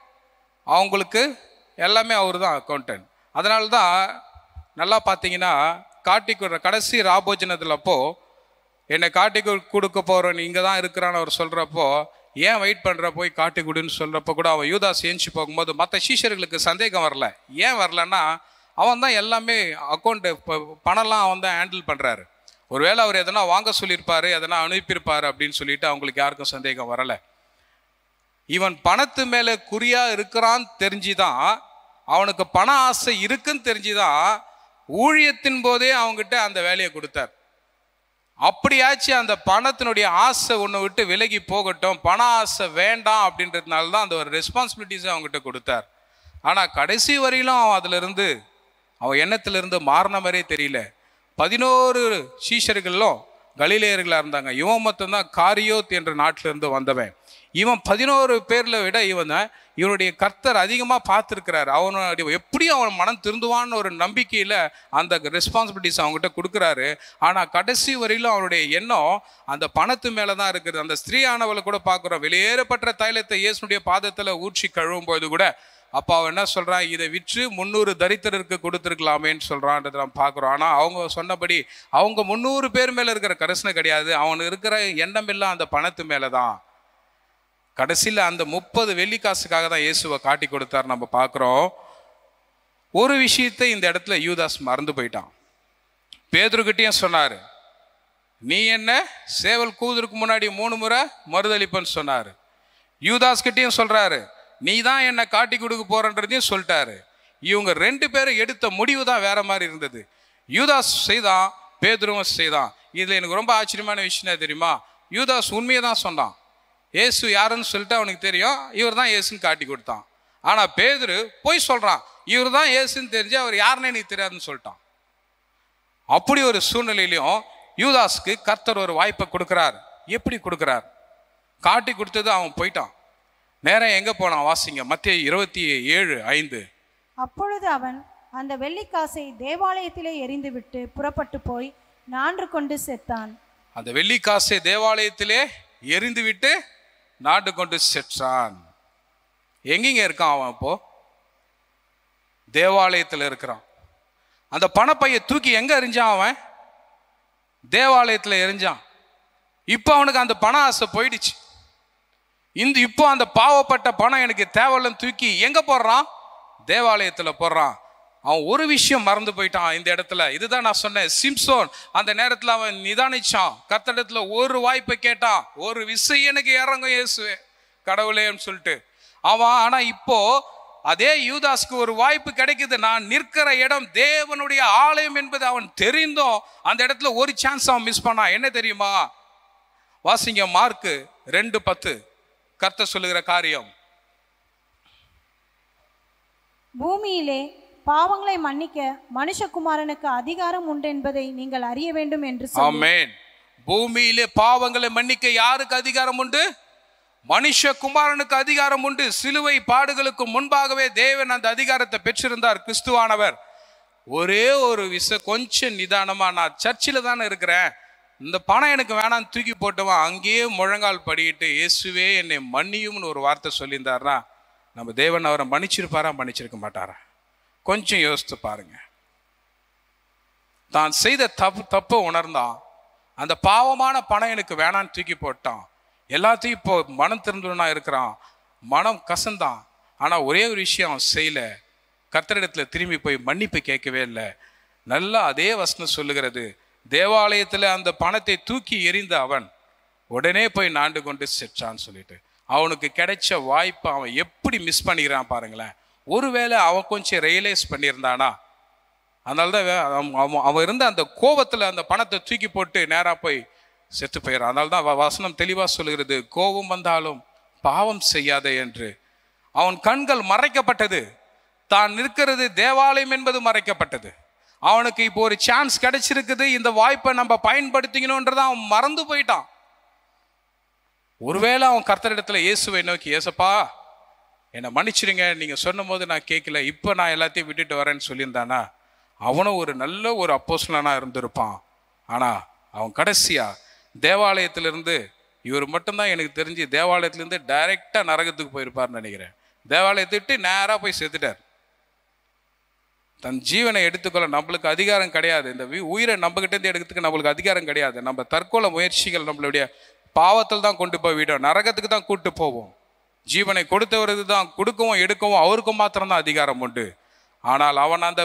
அவங்களுக்கு எல்லாமே அவர் தான் அக்கௌண்டன்ட் அதனால தான் நல்லா பார்த்தீங்கன்னா காட்டி கடைசி ராபோஜனத்தில் அப்போ என்னை காட்டி கொடுக்க போகிற இங்கே தான் இருக்கிறான்னு அவர் சொல்கிறப்போ ஏன் வெயிட் பண்ணுற போய் காட்டி கொடுன்னு சொல்கிறப்போ கூட அவன் யூதா சேஞ்சு போகும்போது மற்ற சீஷர்களுக்கு சந்தேகம் வரல ஏன் வரலன்னா அவன் தான் எல்லாமே அக்கௌண்ட்டு பணம்லாம் அவன் தான் ஹேண்டில் பண்ணுறாரு ஒருவேளை அவர் எதனா வாங்க சொல்லியிருப்பார் எதனா அனுப்பியிருப்பார் அப்படின்னு சொல்லிட்டு அவங்களுக்கு யாருக்கும் சந்தேகம் வரலை இவன் பணத்து மேலே குறியாக இருக்கிறான்னு தெரிஞ்சுதான் அவனுக்கு பண ஆசை இருக்குன்னு தெரிஞ்சுதான் ஊழியத்தின் போதே அவங்ககிட்ட அந்த வேலையை கொடுத்தார் அப்படியாச்சும் அந்த பணத்தினுடைய ஆசை ஒன்று விட்டு விலகி போகட்டும் பண ஆசை வேண்டாம் அப்படின்றதுனால தான் அந்த ஒரு ரெஸ்பான்சிபிலிட்டிஸை அவங்ககிட்ட கொடுத்தார் ஆனால் கடைசி வரையிலும் அவன் அதிலிருந்து அவன் எண்ணத்திலிருந்து மாறின மாதிரியே தெரியல பதினோரு சீஷர்களும் கலிலேயர்களாக இருந்தாங்க இவன் தான் காரியோத் என்ற நாட்டிலிருந்து வந்தவன் இவன் பதினோரு பேரில் விட இவன் இவனுடைய கர்த்தர் அதிகமாக பார்த்துருக்கிறார் அவனுடைய எப்படியும் அவன் மனம் திருந்துவான்னு ஒரு நம்பிக்கையில் அந்த ரெஸ்பான்சிபிலிட்டிஸ் அவங்ககிட்ட கொடுக்குறாரு ஆனால் கடைசி வரையிலும் அவனுடைய எண்ணம் அந்த பணத்து மேலே தான் இருக்குது அந்த ஸ்திரீயானவளை கூட பார்க்குறோம் வெளியேறப்பட்ட தைலத்தை இயேசுனுடைய பாதத்தில் ஊற்றி கழுவும் போது கூட அப்போ அவன் என்ன சொல்கிறான் இதை விற்று முந்நூறு தரித்திரருக்கு கொடுத்துருக்கலாமேன்னு சொல்கிறான்றது நான் பார்க்குறோம் ஆனால் அவங்க சொன்னபடி அவங்க முந்நூறு பேர் மேலே இருக்கிற கரிசனை கிடையாது அவன் இருக்கிற எண்ணம் எல்லாம் அந்த பணத்து மேலே தான் கடைசியில் அந்த முப்பது வெள்ளிக்காசுக்காக தான் இயேசுவை காட்டி கொடுத்தார் நம்ம பார்க்குறோம் ஒரு விஷயத்தை இந்த இடத்துல யூதாஸ் மறந்து போயிட்டான் பேதுருக்கிட்டேயும் சொன்னார் நீ என்ன சேவல் கூதருக்கு முன்னாடி மூணு முறை மறுதளிப்பன்னு சொன்னார் யூதாஸ்கிட்டையும் சொல்கிறாரு நீ தான் என்னை காட்டி கொடுக்க போறன்றதையும் சொல்லிட்டாரு இவங்க ரெண்டு பேரும் எடுத்த முடிவு தான் வேற மாதிரி இருந்தது யூதாஸ் செய்தான் பேதுருவம் செய்தான் இதில் எனக்கு ரொம்ப ஆச்சரியமான விஷயம் தெரியுமா யூதாஸ் உண்மையை தான் சொன்னான் ஏசு யாருன்னு சொல்லிட்டு அவனுக்கு தெரியும் இவர் தான் ஏசுன்னு காட்டி கொடுத்தான் ஆனால் பேதுரு போய் சொல்கிறான் இவர் தான் ஏசுன்னு தெரிஞ்சு அவர் யாருன்னு எனக்கு தெரியாதுன்னு சொல்லிட்டான் அப்படி ஒரு சூழ்நிலையிலையும் யூதாஸ்க்கு கர்த்தர் ஒரு வாய்ப்பை கொடுக்குறார் எப்படி கொடுக்குறார் காட்டி கொடுத்தது அவன் போயிட்டான் நேரம் எங்கே போனான் வாசிங்க மத்திய இருபத்தி ஏழு ஐந்து அப்பொழுது அவன் அந்த வெள்ளிக்காசை தேவாலயத்திலே எரிந்துவிட்டு புறப்பட்டு போய் நான்று கொண்டு செத்தான் அந்த வெள்ளிக்காசை தேவாலயத்திலே எரிந்துவிட்டு நாட்டு கொண்டு செற்றான் எங்கெங்க இருக்கான் அவன் இப்போ தேவாலயத்தில் இருக்கிறான் அந்த பணப்பையை தூக்கி எங்கே எரிஞ்சான் அவன் தேவாலயத்தில் எரிஞ்சான் இப்போ அவனுக்கு அந்த பண ஆசை போயிடுச்சு இந்த இப்போ அந்த பாவப்பட்ட பணம் எனக்கு தேவையில்லன்னு தூக்கி எங்கே போடுறான் தேவாலயத்தில் போடுறான் அவன் ஒரு விஷயம் மறந்து போயிட்டான் இந்த இடத்துல இதுதான் நான் சொன்னேன் சிம்சோன் அந்த நேரத்தில் அவன் நிதானிச்சான் கத்தடத்துல ஒரு வாய்ப்பை கேட்டான் ஒரு விசை எனக்கு இறங்கும் இயேசுவே கடவுளேன்னு சொல்லிட்டு அவன் ஆனால் இப்போ அதே யூதாஸ்க்கு ஒரு வாய்ப்பு கிடைக்குது நான் நிற்கிற இடம் தேவனுடைய ஆலயம் என்பது அவன் தெரிந்தும் அந்த இடத்துல ஒரு சான்ஸ் அவன் மிஸ் பண்ணான் என்ன தெரியுமா வாசிங்க மார்க்கு ரெண்டு பத்து கர்த்த சொல்லுகிற காரியம் பூமியிலே பாவங்களை மன்னிக்க மனுஷகுமாரனுக்கு அதிகாரம் உண்டு என்பதை நீங்கள் அறிய வேண்டும் என்று ஆமேன் பூமியிலே பாவங்களை மன்னிக்க யாருக்கு அதிகாரம் உண்டு மனுஷ குமாரனுக்கு அதிகாரம் உண்டு சிலுவை பாடுகளுக்கு முன்பாகவே தேவன் அந்த அதிகாரத்தை பெற்றிருந்தார் கிறிஸ்துவானவர் ஒரே ஒரு விச கொஞ்சம் நிதானமாக நான் சர்ச்சில் தானே இருக்கிறேன் இந்த பணம் எனக்கு வேணாம் தூக்கி போட்டவன் அங்கேயே முழங்கால் படிக்கிட்டு இயேசுவே என்னை மன்னியும்னு ஒரு வார்த்தை சொல்லியிருந்தாருனா நம்ம தேவன் அவரை மன்னிச்சிருப்பாரா மன்னிச்சிருக்க மாட்டாரா கொஞ்சம் யோசித்து பாருங்க தான் செய்த தப்பு தப்பு உணர்ந்தான் அந்த பாவமான பணம் எனக்கு வேணான்னு தூக்கி போட்டான் எல்லாத்தையும் இப்போ மனம் திருந்தனா இருக்கிறான் மனம் கசந்தான் ஆனால் ஒரே ஒரு விஷயம் அவன் செய்யலை கர்த்தரிடத்தில் திரும்பி போய் மன்னிப்பு கேட்கவே இல்லை நல்லா அதே வசனம் சொல்லுகிறது தேவாலயத்தில் அந்த பணத்தை தூக்கி எறிந்த அவன் உடனே போய் நாண்டு கொண்டு செற்றான்னு சொல்லிட்டு அவனுக்கு கிடைச்ச வாய்ப்பை அவன் எப்படி மிஸ் பண்ணிக்கிறான் பாருங்களேன் ஒருவேளை அவன் கொஞ்சம் ரியலைஸ் பண்ணியிருந்தானா அதனால தான் அவன் அவன் இருந்த அந்த கோபத்தில் அந்த பணத்தை தூக்கி போட்டு நேராக போய் செத்து போயிடறான் அதனால தான் வசனம் தெளிவாக சொல்கிறது கோபம் வந்தாலும் பாவம் செய்யாதே என்று அவன் கண்கள் மறைக்கப்பட்டது தான் நிற்கிறது தேவாலயம் என்பது மறைக்கப்பட்டது அவனுக்கு இப்போ ஒரு சான்ஸ் கிடைச்சிருக்குது இந்த வாய்ப்பை நம்ம பயன்படுத்திக்கணுன்றதை அவன் மறந்து போயிட்டான் ஒருவேளை அவன் கர்த்தரிடத்தில் இயேசுவை நோக்கி ஏசப்பா என்னை மன்னிச்சிடுங்க நீங்கள் சொன்னும் போது நான் கேட்கல இப்போ நான் எல்லாத்தையும் விட்டுட்டு வரேன்னு சொல்லியிருந்தானா அவனும் ஒரு நல்ல ஒரு அப்போஸ்லனாக இருந்திருப்பான் ஆனால் அவன் கடைசியாக தேவாலயத்திலிருந்து இவர் மட்டும்தான் எனக்கு தெரிஞ்சு தேவாலயத்துலேருந்து டைரெக்டாக நரகத்துக்கு போயிருப்பார்னு நினைக்கிறேன் தேவாலயத்தை விட்டு நேராக போய் செத்துட்டார் தன் ஜீவனை எடுத்துக்கொள்ள நம்மளுக்கு அதிகாரம் கிடையாது இந்த உயிரை நம்மகிட்டேருந்து எடுக்கிறதுக்கு நம்மளுக்கு அதிகாரம் கிடையாது நம்ம தற்கொலை முயற்சிகள் நம்மளுடைய பாவத்தில் தான் கொண்டு போய் விடும் நரகத்துக்கு தான் கூட்டு போவோம் ஜீவனை கொடுத்தவரது தான் கொடுக்கவும் எடுக்கவும் அவருக்கும் மாத்திரம்தான் அதிகாரம் உண்டு ஆனால் அவன் அந்த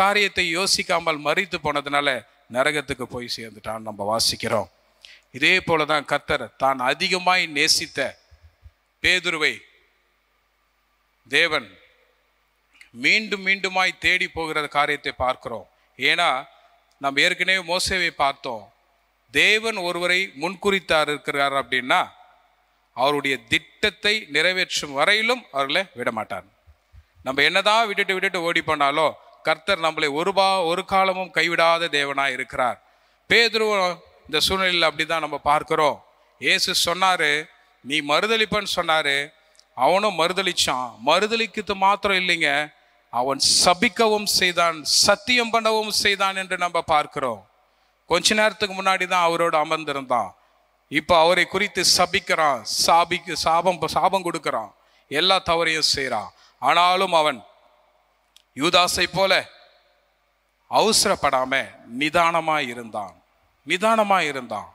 காரியத்தை யோசிக்காமல் மறித்து போனதுனால நரகத்துக்கு போய் சேர்ந்துட்டான் நம்ம வாசிக்கிறோம் இதே போல தான் கத்தர் தான் அதிகமாய் நேசித்த பேதுருவை தேவன் மீண்டும் மீண்டுமாய் தேடி போகிற காரியத்தை பார்க்கிறோம் ஏன்னா நம்ம ஏற்கனவே மோசேவை பார்த்தோம் தேவன் ஒருவரை முன்குறித்தார் இருக்கிறார் அப்படின்னா அவருடைய திட்டத்தை நிறைவேற்றும் வரையிலும் அவர்களை விடமாட்டார் நம்ம என்னதான் விட்டுட்டு விட்டுட்டு ஓடி போனாலோ கர்த்தர் நம்மளை ஒரு பா ஒரு காலமும் கைவிடாத தேவனாக இருக்கிறார் பேதுருவம் இந்த சூழ்நிலையில் அப்படி தான் நம்ம பார்க்குறோம் ஏசு சொன்னார் நீ மறுதளிப்பன்னு சொன்னார் அவனும் மறுதளிச்சான் மறுதளிக்கிறது மாத்திரம் இல்லைங்க அவன் சபிக்கவும் செய்தான் சத்தியம் பண்ணவும் செய்தான் என்று நம்ம பார்க்கிறோம் கொஞ்ச நேரத்துக்கு முன்னாடி தான் அவரோடு அமர்ந்திருந்தான் இப்போ அவரை குறித்து சபிக்கிறான் சாபிக்கு சாபம் சாபம் கொடுக்கிறான் எல்லா தவறையும் செய்கிறான் ஆனாலும் அவன் யூதாசை போல அவசரப்படாம நிதானமாக இருந்தான் நிதானமாக இருந்தான்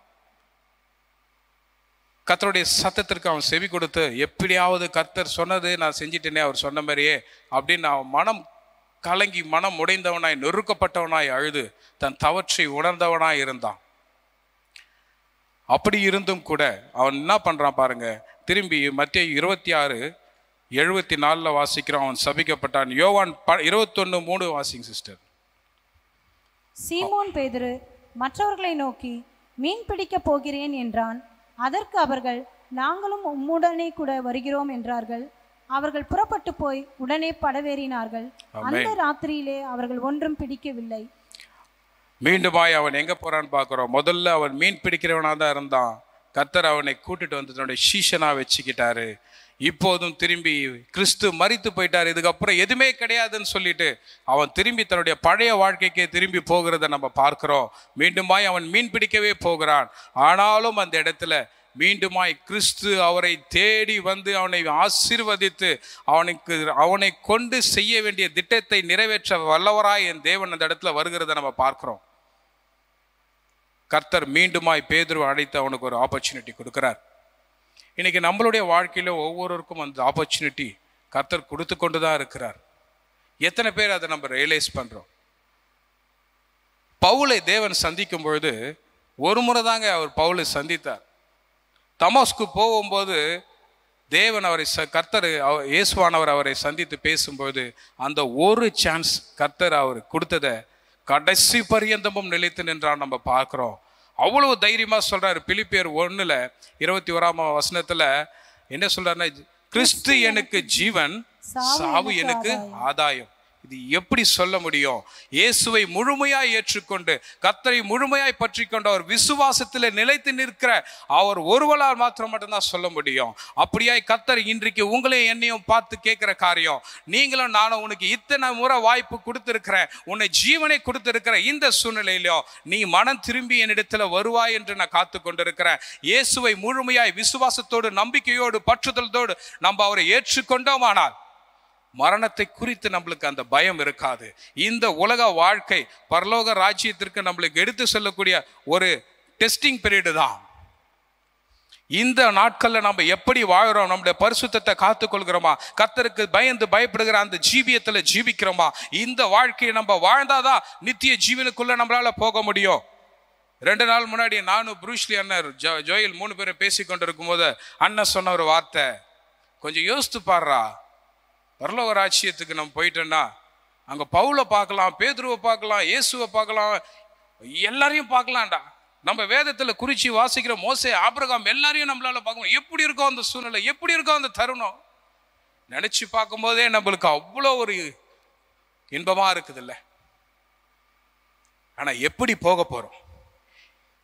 கத்தருடைய சத்தத்திற்கு அவன் செவி கொடுத்து எப்படியாவது கத்தர் சொன்னது நான் செஞ்சிட்டேனே அவர் சொன்ன மாதிரியே அப்படின்னு அவன் மனம் கலங்கி மனம் உடைந்தவனாய் நொறுக்கப்பட்டவனாய் அழுது தன் தவற்றை உணர்ந்தவனாய் இருந்தான் அப்படி இருந்தும் கூட அவன் என்ன பண்ணுறான் பாருங்க திரும்பி மத்திய இருபத்தி ஆறு எழுபத்தி நாலில் வாசிக்கிறான் அவன் சபிக்கப்பட்டான் யோவான் ப இருபத்தொன்று மூணு வாசிங் சிஸ்டர் சீமோன் பேதுரு மற்றவர்களை நோக்கி மீன் பிடிக்க போகிறேன் என்றான் அதற்கு அவர்கள் நாங்களும் உம்முடனே கூட வருகிறோம் என்றார்கள் அவர்கள் புறப்பட்டு போய் உடனே படவேறினார்கள் அந்த ராத்திரியிலே அவர்கள் ஒன்றும் பிடிக்கவில்லை மீண்டுமாய் அவன் எங்கே போகிறான்னு பார்க்குறோம் முதல்ல அவன் மீன் பிடிக்கிறவனாக தான் இருந்தான் கத்தர் அவனை கூட்டிட்டு வந்து தன்னுடைய சீஷனாக வச்சுக்கிட்டாரு இப்போதும் திரும்பி கிறிஸ்து மறித்து போயிட்டார் இதுக்கப்புறம் எதுவுமே கிடையாதுன்னு சொல்லிட்டு அவன் திரும்பி தன்னுடைய பழைய வாழ்க்கைக்கே திரும்பி போகிறத நம்ம பார்க்குறோம் மீண்டுமாய் அவன் மீன் பிடிக்கவே போகிறான் ஆனாலும் அந்த இடத்துல மீண்டுமாய் கிறிஸ்து அவரை தேடி வந்து அவனை ஆசிர்வதித்து அவனுக்கு அவனை கொண்டு செய்ய வேண்டிய திட்டத்தை நிறைவேற்ற வல்லவராய் என் தேவன் அந்த இடத்துல வருகிறத நம்ம பார்க்கிறோம் கர்த்தர் மீண்டுமாய் பேதுருவை அழைத்து அவனுக்கு ஒரு ஆப்பர்ச்சுனிட்டி கொடுக்குறார் இன்னைக்கு நம்மளுடைய வாழ்க்கையில் ஒவ்வொருவருக்கும் அந்த ஆப்பர்ச்சுனிட்டி கர்த்தர் கொடுத்து கொண்டு தான் இருக்கிறார் எத்தனை பேர் அதை நம்ம ரியலைஸ் பண்ணுறோம் பவுலை தேவன் சந்திக்கும் பொழுது ஒரு முறை தாங்க அவர் பவுலை சந்தித்தார் தமாஸ்க்கு போகும்போது தேவன் அவரை ச கர்த்தர் இயேசுவானவர் அவரை சந்தித்து பேசும்போது அந்த ஒரு சான்ஸ் கர்த்தர் அவர் கொடுத்ததை கடைசி பரியந்தமும் நிலைத்து நின்றான் நம்ம பார்க்குறோம் அவ்வளவு தைரியமாக சொல்கிறார் பிலிப்பியர் ஒன்றில் இருபத்தி ஓராம் வசனத்தில் என்ன சொல்கிறாருன்னா கிறிஸ்து எனக்கு ஜீவன் சாவு எனக்கு ஆதாயம் இது எப்படி சொல்ல முடியும் இயேசுவை முழுமையாய் ஏற்றுக்கொண்டு கத்தரை முழுமையாய் பற்றி கொண்ட ஒரு விசுவாசத்தில் நிலைத்து நிற்கிற அவர் ஒருவளால் மாத்திரம் மட்டும்தான் சொல்ல முடியும் அப்படியாய் கத்தர் இன்றைக்கு உங்களையும் என்னையும் பார்த்து கேட்குற காரியம் நீங்களும் நானும் உனக்கு இத்தனை முறை வாய்ப்பு கொடுத்துருக்கிறேன் உன்னை ஜீவனை கொடுத்துருக்கிற இந்த சூழ்நிலையிலும் நீ மனம் திரும்பி என்னிடத்தில் வருவாய் என்று நான் காத்து கொண்டிருக்கிறேன் இயேசுவை முழுமையாய் விசுவாசத்தோடு நம்பிக்கையோடு பற்றுதல்தோடு நம்ம அவரை ஏற்றுக்கொண்டோமானால் மரணத்தை குறித்து நம்மளுக்கு அந்த பயம் இருக்காது இந்த உலக வாழ்க்கை பரலோக ராஜ்யத்திற்கு நம்மளுக்கு எடுத்து செல்லக்கூடிய ஒரு டெஸ்டிங் பீரியடு தான் இந்த நாட்களில் நம்ம எப்படி வாழ்கிறோம் நம்முடைய பரிசுத்தத்தை காத்துக்கொள்கிறோமா கத்தருக்கு பயந்து பயப்படுகிற அந்த ஜீவியத்தில் ஜீவிக்கிறோமா இந்த வாழ்க்கையை நம்ம வாழ்ந்தாதான் நித்திய ஜீவனுக்குள்ளே நம்மளால் போக முடியும் ரெண்டு நாள் முன்னாடி நானும் புரூஷ்லி அண்ணர் ஜோ ஜோயில் மூணு பேரும் பேசி கொண்டிருக்கும் போது அண்ணன் சொன்ன ஒரு வார்த்தை கொஞ்சம் யோசித்து பாடுறா பரலோக ராஜ்யத்துக்கு நம்ம போயிட்டோன்னா அங்கே பவுலை பார்க்கலாம் பேதுருவை பார்க்கலாம் இயேசுவை பார்க்கலாம் எல்லாரையும் பார்க்கலாம்டா நம்ம வேதத்தில் குறிச்சி வாசிக்கிற மோசே ஆபிரகாம் எல்லாரையும் நம்மளால பார்க்கணும் எப்படி இருக்கோ அந்த சூழ்நிலை எப்படி இருக்கோ அந்த தருணம் நினச்சி பார்க்கும்போதே நம்மளுக்கு அவ்வளோ ஒரு இன்பமாக இருக்குதுல்ல ஆனால் எப்படி போக போகிறோம்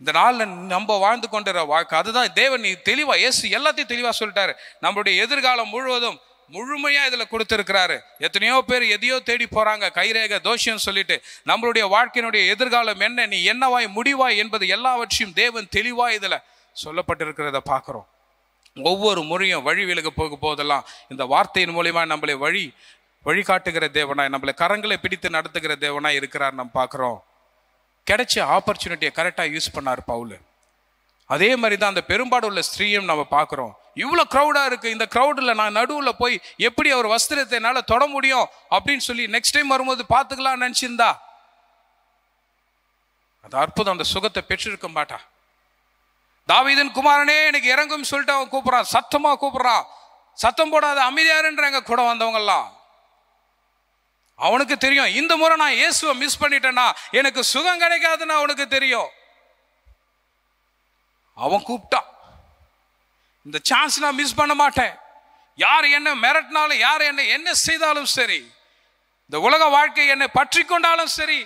இந்த நாளில் நம்ம வாழ்ந்து கொண்டுற வாழ்க்கை அதுதான் தேவன் நீ தெளிவாக இயேசு எல்லாத்தையும் தெளிவாக சொல்லிட்டாரு நம்மளுடைய எதிர்காலம் முழுவதும் முழுமையாக இதில் கொடுத்துருக்கிறாரு எத்தனையோ பேர் எதையோ தேடி போகிறாங்க கைரேக தோஷம் சொல்லிட்டு நம்மளுடைய வாழ்க்கையினுடைய எதிர்காலம் என்ன நீ என்னவாய் முடிவாய் என்பது எல்லாவற்றையும் தேவன் தெளிவாக இதில் சொல்லப்பட்டிருக்கிறத பார்க்குறோம் ஒவ்வொரு முறையும் வழி விலக போக போதெல்லாம் இந்த வார்த்தையின் மூலிமா நம்மளை வழி வழிகாட்டுகிற தேவனாய் நம்மளை கரங்களை பிடித்து நடத்துகிற தேவனாய் இருக்கிறார் நம்ம பார்க்குறோம் கிடைச்ச ஆப்பர்ச்சுனிட்டியை கரெக்டாக யூஸ் பண்ணார் பவுலு அதே மாதிரி தான் அந்த பெரும்பாடு உள்ள ஸ்திரீயும் நம்ம பார்க்குறோம் இவ்வளோ க்ரௌடாக இருக்குது இந்த க்ரௌடில் நான் நடுவில் போய் எப்படி அவர் வஸ்திரத்தை என்னால் தொட முடியும் அப்படின்னு சொல்லி நெக்ஸ்ட் டைம் வரும்போது பார்த்துக்கலாம் நினச்சிருந்தா அது அற்புதம் அந்த சுகத்தை பெற்றிருக்க மாட்டா தாவிதன் குமாரனே எனக்கு இறங்கும் சொல்லிட்டு அவன் கூப்பிட்றான் சத்தமாக கூப்பிட்றான் சத்தம் போடாத அமைதியாருன்றாங்க கூட வந்தவங்கெல்லாம் அவனுக்கு தெரியும் இந்த முறை நான் இயேசுவை மிஸ் பண்ணிட்டேன்னா எனக்கு சுகம் கிடைக்காதுன்னு அவனுக்கு தெரியும் அவன் கூப்பிட்டான் இந்த சான்ஸ் நான் மிஸ் பண்ண மாட்டேன் யார் என்ன மிரட்டினாலும் யார் என்ன என்ன செய்தாலும் சரி இந்த உலக வாழ்க்கை என்னை பற்றி கொண்டாலும் சரி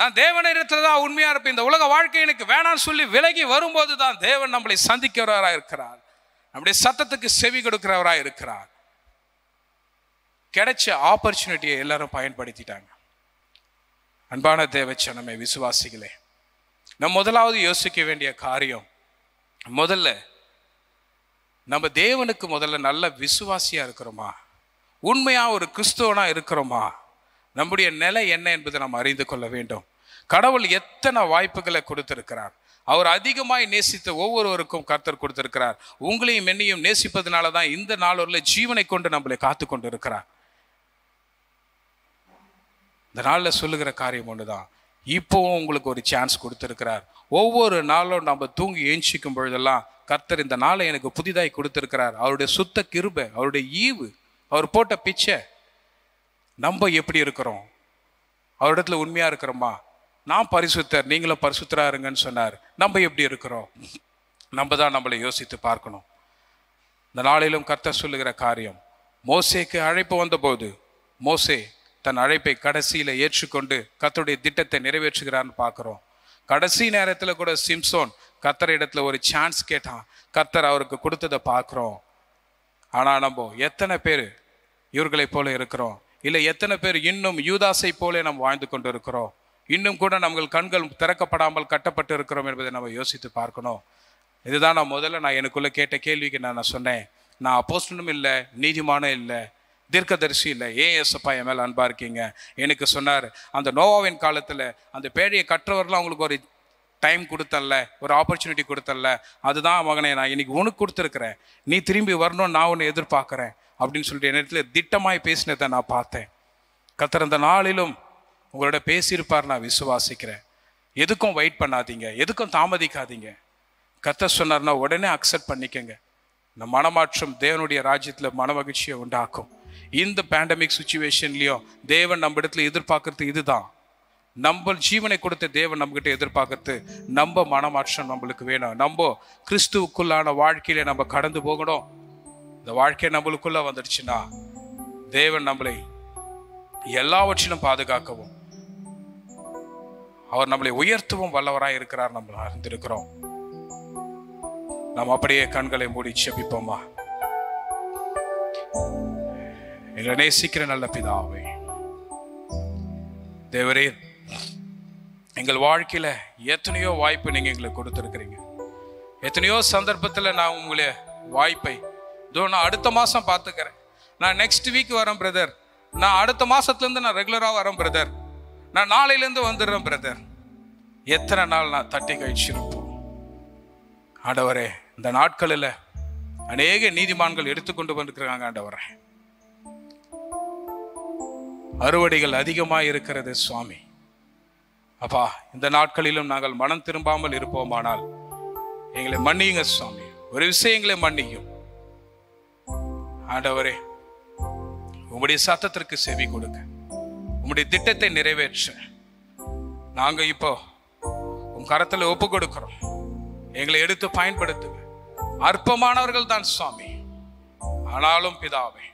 நான் தேவனை தான் உண்மையாக இருப்பேன் இந்த உலக வாழ்க்கை எனக்கு வேணாம்னு சொல்லி விலகி வரும்போது தான் தேவன் நம்மளை சந்திக்கிறவராக இருக்கிறார் நம்முடைய சத்தத்துக்கு செவி கொடுக்கிறவராக இருக்கிறார் கிடைச்ச ஆப்பர்ச்சுனிட்டியை எல்லாரும் பயன்படுத்திட்டாங்க அன்பான தேவச்சனமே விசுவாசிகளே நம் முதலாவது யோசிக்க வேண்டிய காரியம் முதல்ல நம்ம தேவனுக்கு முதல்ல நல்ல விசுவாசியாக இருக்கிறோமா உண்மையாக ஒரு கிறிஸ்துவனாக இருக்கிறோமா நம்முடைய நிலை என்ன என்பதை நாம் அறிந்து கொள்ள வேண்டும் கடவுள் எத்தனை வாய்ப்புகளை கொடுத்திருக்கிறார் அவர் அதிகமாய் நேசித்த ஒவ்வொருவருக்கும் கர்த்தர் கொடுத்திருக்கிறார் உங்களையும் என்னையும் நேசிப்பதனால தான் இந்த நாளூரில் ஜீவனை கொண்டு நம்மளை காத்து கொண்டு இருக்கிறார் இந்த நாளில் சொல்லுகிற காரியம் ஒன்று தான் இப்போவும் உங்களுக்கு ஒரு சான்ஸ் கொடுத்துருக்கிறார் ஒவ்வொரு நாளும் நம்ம தூங்கி ஏஞ்சிக்கும் பொழுதெல்லாம் கர்த்தர் இந்த நாளை எனக்கு புதிதாய் கொடுத்துருக்கிறார் அவருடைய சுத்த கிருபை அவருடைய ஈவு அவர் போட்ட பிச்சை நம்ம எப்படி இருக்கிறோம் அவரிடத்துல உண்மையாக இருக்கிறோமா நான் பரிசுத்தர் நீங்களும் பரிசுத்தரா இருங்கன்னு சொன்னார் நம்ம எப்படி இருக்கிறோம் நம்ம தான் நம்மளை யோசித்து பார்க்கணும் இந்த நாளிலும் கர்த்தர் சொல்லுகிற காரியம் மோசேக்கு அழைப்பு வந்தபோது மோசே தன் அழைப்பை கடைசியில் ஏற்றுக்கொண்டு கத்துடைய திட்டத்தை நிறைவேற்றுகிறான்னு பார்க்குறோம் கடைசி நேரத்தில் கூட சிம்சோன் கத்தர் இடத்துல ஒரு சான்ஸ் கேட்டான் கத்தர் அவருக்கு கொடுத்ததை பார்க்குறோம் ஆனால் நம்ம எத்தனை பேர் இவர்களை போல இருக்கிறோம் இல்லை எத்தனை பேர் இன்னும் யூதாசை போலே நாம் வாழ்ந்து கொண்டு இருக்கிறோம் இன்னும் கூட நம்மள் கண்கள் திறக்கப்படாமல் கட்டப்பட்டு இருக்கிறோம் என்பதை நம்ம யோசித்து பார்க்கணும் இதுதான் நான் முதல்ல நான் எனக்குள்ளே கேட்ட கேள்விக்கு நான் நான் சொன்னேன் நான் அப்போஸ்டனும் இல்லை நீதிமானும் இல்லை தீர்க்கதரிசி இல்லை ஏன் எஸ்ப்பா என் மேலே அன்பாக இருக்கீங்க எனக்கு சொன்னார் அந்த நோவாவின் காலத்தில் அந்த பேழையை கற்றவர்கள் அவங்களுக்கு ஒரு டைம் கொடுத்தல்ல ஒரு ஆப்பர்ச்சுனிட்டி கொடுத்தல்ல அதுதான் மகனே நான் இன்னைக்கு உனக்கு கொடுத்துருக்குறேன் நீ திரும்பி வரணும்னு நான் ஒன்று எதிர்பார்க்குறேன் அப்படின்னு சொல்லிட்டு இடத்துல திட்டமாய் பேசினதை நான் பார்த்தேன் அந்த நாளிலும் உங்களோட பேசியிருப்பார் நான் விசுவாசிக்கிறேன் எதுக்கும் வெயிட் பண்ணாதீங்க எதுக்கும் தாமதிக்காதீங்க கத்த சொன்னார்னா உடனே அக்செப்ட் பண்ணிக்கங்க இந்த மனமாற்றம் தேவனுடைய ராஜ்யத்தில் மன மகிழ்ச்சியை உண்டாக்கும் இந்த பேண்டமிக் சுச்சுவேஷன்லையும் தேவன் நம்ம இடத்துல எதிர்பார்க்கறது இதுதான் நம்ம ஜீவனை கொடுத்த தேவன் நம்மகிட்ட எதிர்பார்க்கறது நம்ம மனமாற்றம் நம்மளுக்கு வேணும் நம்ம கிறிஸ்துவுக்குள்ளான வாழ்க்கையில நம்ம கடந்து போகணும் இந்த வாழ்க்கை நம்மளுக்குள்ள வந்துடுச்சுன்னா தேவன் நம்மளை எல்லாவற்றிலும் பாதுகாக்கவும் அவர் நம்மளை உயர்த்தவும் வல்லவராய் இருக்கிறார் நம்ம இருந்திருக்கிறோம் நாம் அப்படியே கண்களை மூடி செபிப்போமா எங்களை நேசிக்கிற நல்ல பிதாவே தேவரே எங்கள் வாழ்க்கையில் எத்தனையோ வாய்ப்பு நீங்கள் எங்களுக்கு கொடுத்துருக்குறீங்க எத்தனையோ சந்தர்ப்பத்தில் நான் உங்களுடைய வாய்ப்பை இதோ நான் அடுத்த மாதம் பார்த்துக்கிறேன் நான் நெக்ஸ்ட் வீக் வரேன் பிரதர் நான் அடுத்த மாதத்துலேருந்து நான் ரெகுலராக வரேன் பிரதர் நான் நாளையிலேருந்து வந்துடுறேன் பிரதர் எத்தனை நாள் நான் தட்டி கழிச்சிருப்போம் ஆண்டவரே இந்த நாட்களில் அநேக நீதிமான்கள் எடுத்துக்கொண்டு வந்திருக்கிறாங்க ஆண்டவரே அறுவடைகள் அதிகமாக இருக்கிறது சுவாமி அப்பா இந்த நாட்களிலும் நாங்கள் மனம் திரும்பாமல் இருப்போமானால் எங்களை மன்னியுங்க சுவாமி ஒரு விஷயங்களை மன்னியும் ஆண்டவரே உங்களுடைய சத்தத்திற்கு செவி கொடுக்க உங்களுடைய திட்டத்தை நிறைவேற்ற நாங்க இப்போ உன் கரத்தில் ஒப்பு கொடுக்கிறோம் எங்களை எடுத்து பயன்படுத்துங்க அற்பமானவர்கள் தான் சுவாமி ஆனாலும் பிதாவே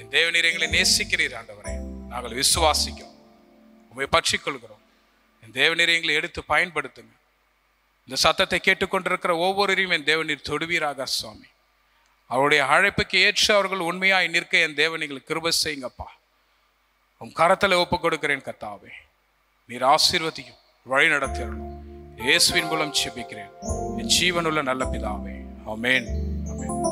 என் தேவநீர் எங்களை நேசிக்கிறீர் ஆண்டவரே நாங்கள் விசுவாசிக்கிறோம் உண்மை பற்றி கொள்கிறோம் என் தேவநீரை எங்களை எடுத்து பயன்படுத்துங்க இந்த சத்தத்தை கேட்டுக்கொண்டிருக்கிற ஒவ்வொருவரையும் என் தேவநீர் தொடுவீராக சுவாமி அவருடைய அழைப்புக்கு ஏற்று அவர்கள் உண்மையாய் நிற்க என் தேவன் எங்களுக்கு கிருப செய்யுங்கப்பா உன் கரத்தில் ஒப்பு கொடுக்கிறேன் கத்தாவே நீர் ஆசீர்வதியும் வழி நடத்தும் இயேசுவின் மூலம் சிப்பிக்கிறேன் என் ஜீவனுள்ள நல்ல பிதாவே அமேன்